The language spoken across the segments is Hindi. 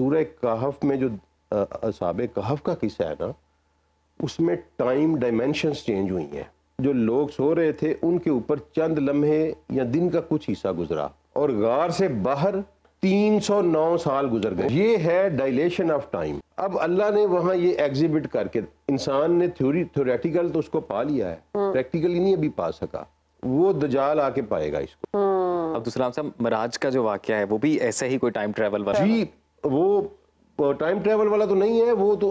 सूर्य कहफ में जो असाब कहफ का किस्सा है ना उसमें टाइम डायमेंशंस चेंज हुई हैं जो लोग सो रहे थे उनके ऊपर चंद लम्हे या दिन का कुछ हिस्सा गुजरा और गार से बाहर 309 साल गुजर गए ये है डायलेशन ऑफ टाइम अब अल्लाह ने वहाँ ये एग्जिबिट करके इंसान ने थ्योरी थ्योरेटिकल तो उसको पा लिया है प्रैक्टिकली हाँ। नहीं अभी पा सका वो दजाल आके पाएगा इसको अब्दुल सलाम साहब मराज का जो वाक्य है वो भी ऐसा ही कोई टाइम ट्रेवल वाला जी वो टाइम ट्रेवल वाला तो नहीं है वो तो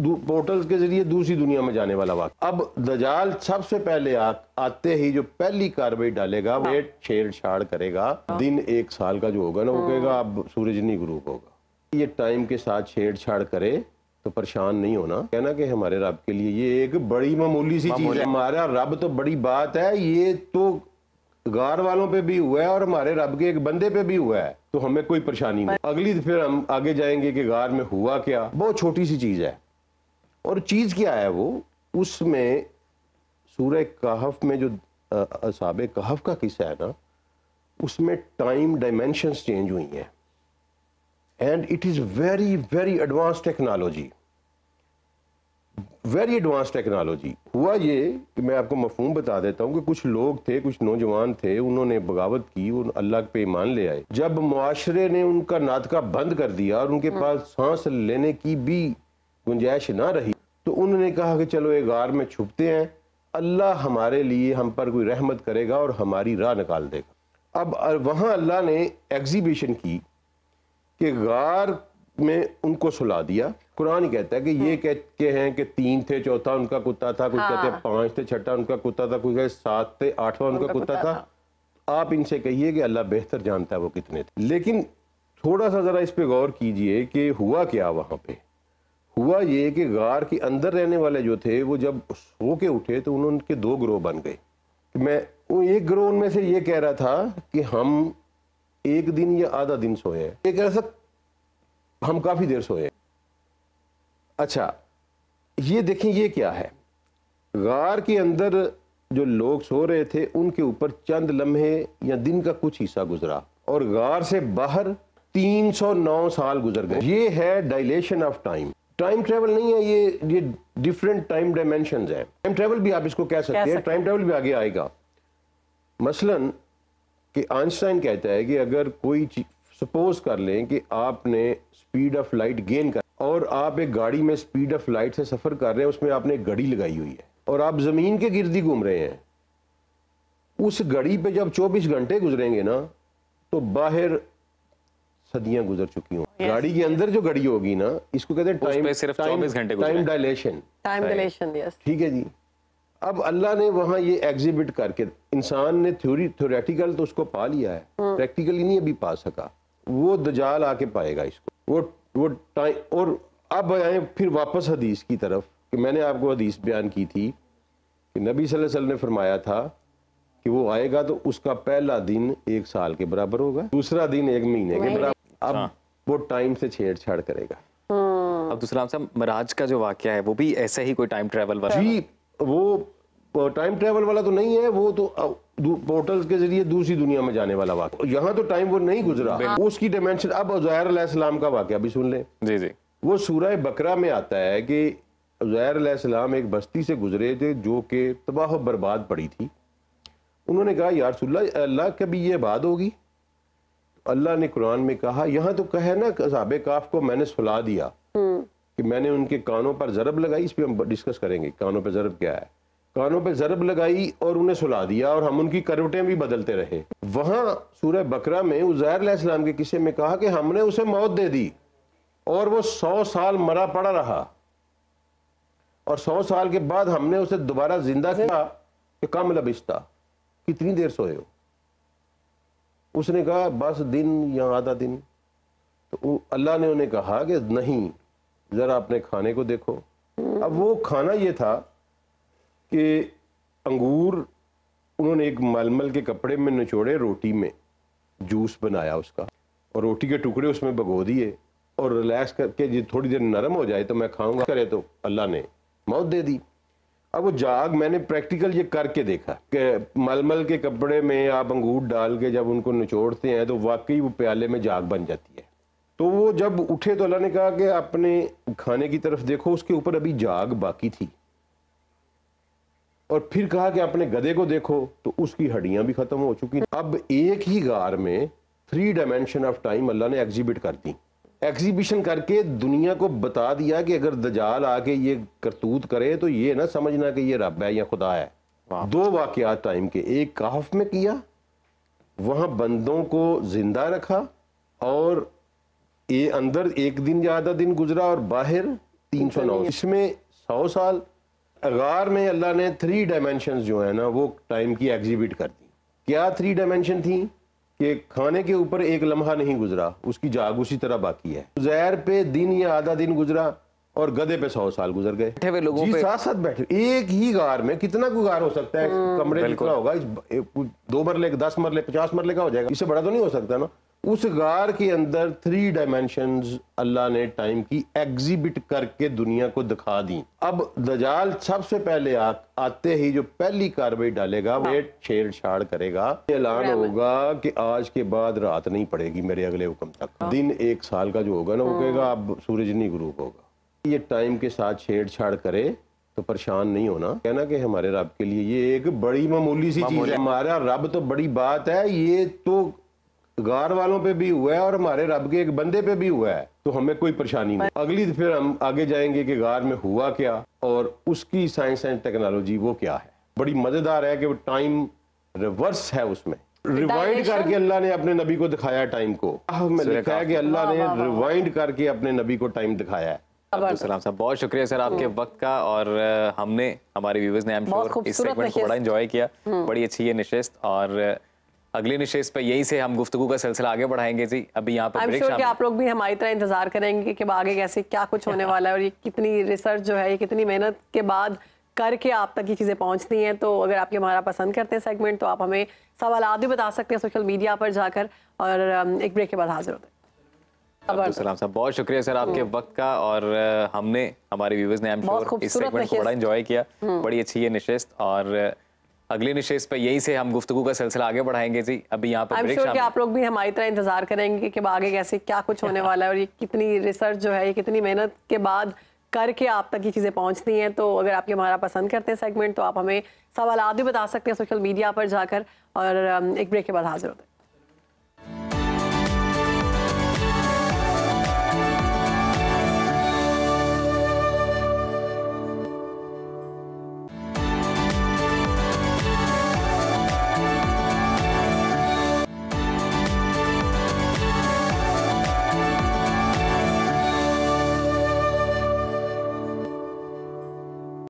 पोर्टल्स के जरिए दूसरी दुनिया में जाने वाला वाक्य अब दजाल सबसे पहले आ, आते ही जो पहली कार्रवाई डालेगा वो हाँ। छेड़छाड़ करेगा दिन एक साल का जो होगा ना वो हाँ। कहेगा अब सूरज नहीं ग्रुप होगा ये टाइम के साथ छेड़छाड़ करे तो परेशान नहीं होना कहना कि हमारे रब के लिए ये एक बड़ी मामूली सी चीज है हमारा रब तो बड़ी बात है ये तो गार वालों पे भी हुआ है और हमारे रब के एक बंदे पे भी हुआ है तो हमें कोई परेशानी नहीं अगली फिर हम आगे जाएंगे कि गार में हुआ क्या बहुत छोटी सी चीज़ है और चीज़ क्या है वो उसमें सूर्य कहफ में जो असाब कहफ का किस्सा है ना उसमें टाइम डायमेंशंस चेंज हुई हैं and it is very very advance technology very advance technology हुआ ये कि मैं आपको मफहूम बता देता हूँ कि कुछ लोग थे कुछ नौजवान थे उन्होंने बगावत की उन अल्लाह पे ईमान ले आए जब माशरे ने उनका नातका बंद कर दिया और उनके हम्म। पास सांस लेने की भी गुंजाइश ना रही तो उन्होंने कहा कि चलो ये गार में छुपते हैं अल्लाह हमारे लिए हम पर कोई रहमत करेगा और हमारी राह निकाल देगा अब वहाँ अल्लाह ने एग्जीबिशन की कि गार में उनको सुला दिया कुरान कहता है कि ये हम्म। कहते हैं कि तीन थे चौथा उनका कुत्ता था कुछ हाँ। कहते हैं हाँ। पांच थे छठा उनका कुत्ता था कुछ कहते सात थे आठवां उनका, उनका कुत्ता था।, था आप इनसे कहिए कि अल्लाह बेहतर जानता है वो कितने थे लेकिन थोड़ा सा ज़रा इस पर गौर कीजिए कि हुआ क्या वहाँ पे हुआ ये कि गार के अंदर रहने वाले जो थे वो जब सो के उठे तो उन्होंने उनके दो ग्रोह बन गए मैं एक ग्रोह उनमें से ये कह रहा था कि हम एक दिन या आधा दिन सोए एक ऐसा हम काफ़ी देर सोए अच्छा ये देखें ये क्या है गार के अंदर जो लोग सो रहे थे उनके ऊपर चंद लम्हे या दिन का कुछ हिस्सा गुजरा और गार से बाहर 309 साल गुजर गए ये है dilation of time time travel नहीं है ये ये डिफरेंट टाइम डायमेंशन है टाइम ट्रेवल भी आप इसको कह सकते हैं टाइम ट्रेवल भी आगे आएगा मसलन कि आइंस्टाइन कहता है कि अगर कोई सपोज कर लें कि आपने स्पीड ऑफ लाइट गेन कर और आप एक गाड़ी में स्पीड ऑफ लाइट से सफ़र कर रहे हैं उसमें आपने घड़ी लगाई हुई है और आप ज़मीन के गिरदी घूम रहे हैं उस घड़ी पे जब 24 घंटे गुजरेंगे ना तो बाहर सदियां गुजर चुकी हों yes, गाड़ी के yes. अंदर जो घड़ी होगी ना इसको कहते हैं टाइम सिर्फ चौबीस घंटे टाइम डायलेशन टाइम डायलेशन ठीक है जी अब अल्लाह ने वहां ये एग्जिबिट करके इंसान ने थ्योरी थ्योरेटिकल तो उसको पा लिया है प्रैक्टिकली हम्म। नहीं अभी पा सका वो दजाल आके पाएगा इसको वो वो टाइम और अब आए फिर वापस हदीस की तरफ कि मैंने आपको हदीस बयान की थी कि नबी सल्लल्लाहु अलैहि वसल्लम ने फरमाया था कि वो आएगा तो उसका पहला दिन एक साल के बराबर होगा दूसरा दिन एक महीने के बराबर अब हाँ। वो टाइम से छेड़छाड़ करेगा हाँ। अब दूसरा साहब मराज का जो वाक्य है वो भी ऐसा ही कोई टाइम ट्रेवल वाला जी वो टाइम ट्रेवल वाला तो नहीं है वो तो पोर्टल्स के जरिए दूसरी दुनिया में जाने वाला वाक्य यहाँ तो टाइम वो नहीं गुजरा हाँ। उसकी डायमेंशन अब उजैर का वाक्य अभी सुन ले जी जी वो सूरह बकरा में आता है कि उजैर एक बस्ती से गुजरे थे जो कि तबाह बर्बाद पड़ी थी उन्होंने कहा यार अल्लाह कभी ये बात होगी अल्लाह ने कुरान में कहा यहाँ तो कहे ना साहब काफ को मैंने सुला दिया हम्म। कि मैंने उनके कानों पर जरब लगाई इस पर हम डिस्कस करेंगे कानों पर जरब क्या है कानों पे जरब लगाई और उन्हें सुला दिया और हम उनकी करवटें भी बदलते रहे वहां सूर्य बकरा में उजैर के किस्से में कहा कि हमने उसे मौत दे दी और वो सौ साल मरा पड़ा रहा और सौ साल के बाद हमने उसे दोबारा जिंदा किया कि कम लबिश्ता कितनी देर सोए हो उसने कहा बस दिन या आधा दिन तो अल्लाह ने उन्हें कहा कि नहीं ज़रा अपने खाने को देखो अब वो खाना ये था कि अंगूर उन्होंने एक मलमल के कपड़े में निचोड़े रोटी में जूस बनाया उसका और रोटी के टुकड़े उसमें भगो दिए और रिलैक्स करके ये थोड़ी देर नरम हो जाए तो मैं खाऊंगा करे तो अल्लाह ने मौत दे दी अब वो जाग मैंने प्रैक्टिकल ये करके देखा कि मलमल के कपड़े में आप अंगूर डाल के जब उनको निचोड़ते हैं तो वाकई वो प्याले में जाग बन जाती है तो वो जब उठे तो अल्लाह ने कहा कि अपने खाने की तरफ देखो उसके ऊपर अभी जाग बाकी थी और फिर कहा कि अपने गधे को देखो तो उसकी हड्डियां भी खत्म हो चुकी अब एक ही गार में थ्री डायमेंशन ऑफ टाइम अल्लाह ने एग्जीबिट कर दी एग्जीबिशन करके दुनिया को बता दिया कि अगर दजाल आके ये करतूत करे तो ये ना समझना कि ये रब है या खुदा है दो वाकयात टाइम के एक काफ में किया वहां बंदों को जिंदा रखा और ये अंदर एक दिन ज्यादा दिन गुजरा और बाहर तीन सौ नौ इसमें सौ साल गार में अल्लाह ने थ्री डायमेंशन जो है ना वो टाइम की एग्जीबिट कर दी क्या थ्री डायमेंशन थी कि खाने के ऊपर एक लम्हा नहीं गुजरा उसकी जाग उसी तरह बाकी है जैर पे दिन या आधा दिन गुजरा और गधे पे सौ साल गुजर गए बैठे हुए लोगों जी पे साथ साथ बैठे एक ही गार में कितना गुजार हो सकता है हम्म, कमरे कितना होगा दो मरले दस मरले पचास मरले का हो जाएगा इससे बड़ा तो नहीं हो सकता ना उस गार के अंदर थ्री डायमेंशन अल्लाह ने टाइम की एग्जिबिट करके दुनिया को दिखा दी अब दजाल सबसे पहले आ, आते ही जो पहली कार्रवाई डालेगा वो छेड़छाड़ करेगा ऐलान होगा कि आज के बाद रात नहीं पड़ेगी मेरे अगले हुक्म तक हाँ। दिन एक साल का जो होगा ना वो हाँ। कहेगा अब सूरज नहीं गुरु होगा ये टाइम के साथ छेड़छाड़ करे तो परेशान नहीं होना कहना कि हमारे रब के लिए ये एक बड़ी मामूली सी चीज है हमारा रब तो बड़ी बात है ये तो गार वालों पे भी हुआ है और हमारे रब के एक बंदे पे भी हुआ है तो हमें कोई परेशानी नहीं अगली फिर हम आगे जाएंगे कि गार में हुआ क्या और उसकी साइंस एंड टेक्नोलॉजी वो क्या है बड़ी मजेदार है कि वो टाइम रिवर्स है उसमें रिवाइंड करके अल्लाह ने अपने नबी को दिखाया टाइम को लिखा है कि अल्लाह ने रिवाइंड करके अपने नबी को टाइम दिखाया है सलाम साहब बहुत शुक्रिया सर आपके हम्म। वक्त का और हमने हमारे व्यूवर्स ने आई एम श्योर इस सेगमेंट को बड़ा एंजॉय किया हम्म। बड़ी अच्छी ये निशस्त और अगले निशेष पर यही से हम गुफ्तु का सिलसिला आगे बढ़ाएंगे जी अभी यहाँ पर sure कि आप लोग भी हमारी तरह इंतजार करेंगे कि आगे कैसे क्या कुछ होने वाला है और ये कितनी रिसर्च जो है ये कितनी मेहनत के बाद करके आप तक ये चीज़ें पहुंचती हैं तो अगर आप ये हमारा पसंद करते हैं सेगमेंट तो आप हमें सवाल भी बता सकते हैं सोशल मीडिया पर जाकर और एक ब्रेक के बाद हाजिर होते हैं सलाम साहब बहुत शुक्रिया सर आपके हम्म। वक्त का और हमने हमारे व्यूवर्स ने आई एम श्योर इस सेगमेंट को बड़ा एंजॉय किया हम्म। बड़ी अच्छी ये निशस्त और अगले निशेष पर यही से हम गुफ्तु का सिलसिला आगे बढ़ाएंगे जी अभी यहाँ पर sure कि आप लोग भी हमारी तरह इंतजार करेंगे कि आगे कैसे क्या कुछ होने वाला है और ये कितनी रिसर्च जो है ये कितनी मेहनत के बाद करके आप तक ये चीज़ें पहुंचती हैं तो अगर आपके हमारा पसंद करते हैं सेगमेंट तो आप हमें सवाल भी बता सकते हैं सोशल मीडिया पर जाकर और एक ब्रेक के बाद हाजिर होते हैं